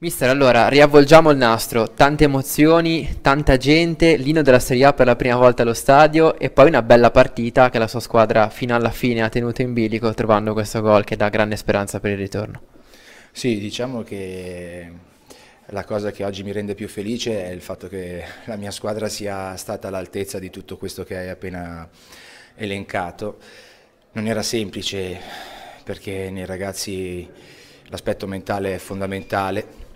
Mister, allora riavvolgiamo il nastro, tante emozioni, tanta gente, l'ino della Serie A per la prima volta allo stadio e poi una bella partita che la sua squadra fino alla fine ha tenuto in bilico trovando questo gol che dà grande speranza per il ritorno. Sì, diciamo che la cosa che oggi mi rende più felice è il fatto che la mia squadra sia stata all'altezza di tutto questo che hai appena elencato. Non era semplice perché nei ragazzi l'aspetto mentale è fondamentale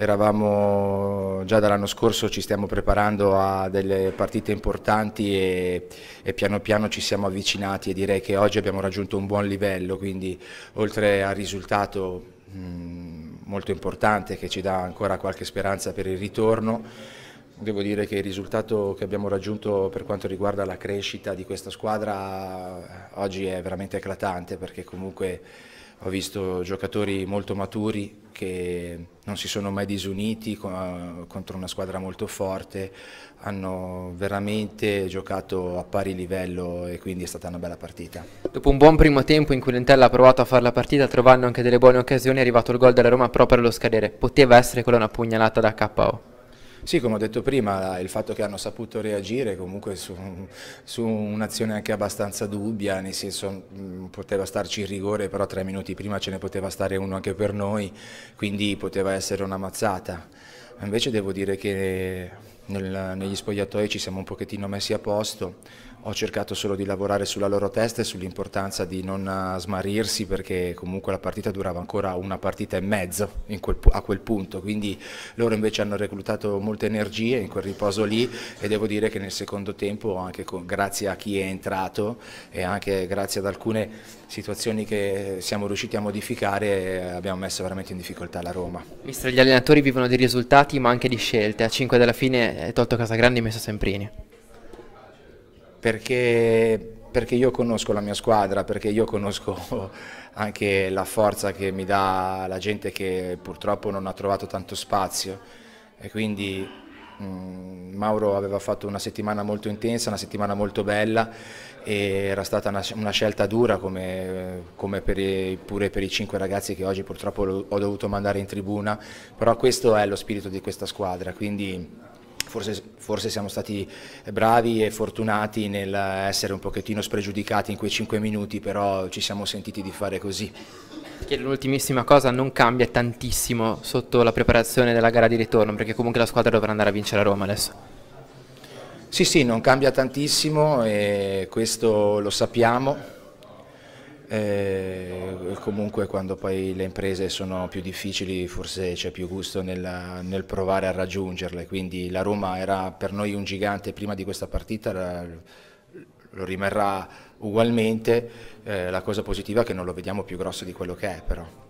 Eravamo già dall'anno scorso, ci stiamo preparando a delle partite importanti e, e, piano piano ci siamo avvicinati e direi che oggi abbiamo raggiunto un buon livello, quindi oltre al risultato mh, mm, molto importante che ci dà ancora qualche speranza per il ritorno, devo dire che il risultato che abbiamo raggiunto per quanto riguarda la crescita di questa squadra oggi è veramente eclatante perché comunque ho visto giocatori molto maturi che non si sono mai disuniti contro una squadra molto forte, hanno veramente giocato a pari livello e quindi è stata una bella partita. Dopo un buon primo tempo in cui l'Entella ha provato a fare la partita trovando anche delle buone occasioni è arrivato il gol della Roma proprio allo scadere, poteva essere quella una pugnalata da KO. Sì, come ho detto prima, il fatto che hanno saputo reagire comunque su, su un'azione anche abbastanza dubbia, nel senso mm, poteva starci in rigore, però tre minuti prima ce ne poteva stare uno anche per noi, quindi poteva essere una mazzata. Invece devo dire che nel, negli spogliatoi ci siamo un pochettino messi a posto, ho cercato solo di lavorare sulla loro testa e sull'importanza di non eh, smarirsi perché comunque la partita durava ancora una partita e mezzo quel, a quel punto, quindi loro invece hanno reclutato molte energie in quel riposo lì e devo dire che nel secondo tempo anche con, grazie a chi è entrato e anche grazie ad alcune situazioni che siamo riusciti a modificare abbiamo messo veramente in difficoltà la Roma. Mister, gli allenatori vivono di risultati ma anche di scelte, a 5 della fine hai tolto Casagrande e messo Semprini? Perché, perché, io conosco la mia squadra, perché io conosco anche la forza che mi dà la gente che purtroppo non ha trovato tanto spazio e quindi mh, mm, Mauro aveva fatto una settimana molto intensa, una settimana molto bella e era stata una, una scelta dura come, come per i, pure per i cinque ragazzi che oggi purtroppo ho dovuto mandare in tribuna, però questo è lo spirito di questa squadra, quindi Forse, forse, siamo stati bravi e fortunati nell'essere un pochettino spregiudicati in quei 5 minuti, però ci siamo sentiti di fare così. Chiedo l'ultimissima cosa, non cambia tantissimo sotto la preparazione della gara di ritorno, perché comunque la squadra dovrà andare a vincere a Roma adesso. Sì, sì, non cambia tantissimo e questo lo sappiamo e eh, comunque quando poi le imprese sono più difficili forse c'è più gusto nel, nel, provare a raggiungerle, quindi la Roma era per noi un gigante prima di questa partita, lo rimarrà ugualmente, eh, la cosa positiva è che non lo vediamo più grosso di quello che è però.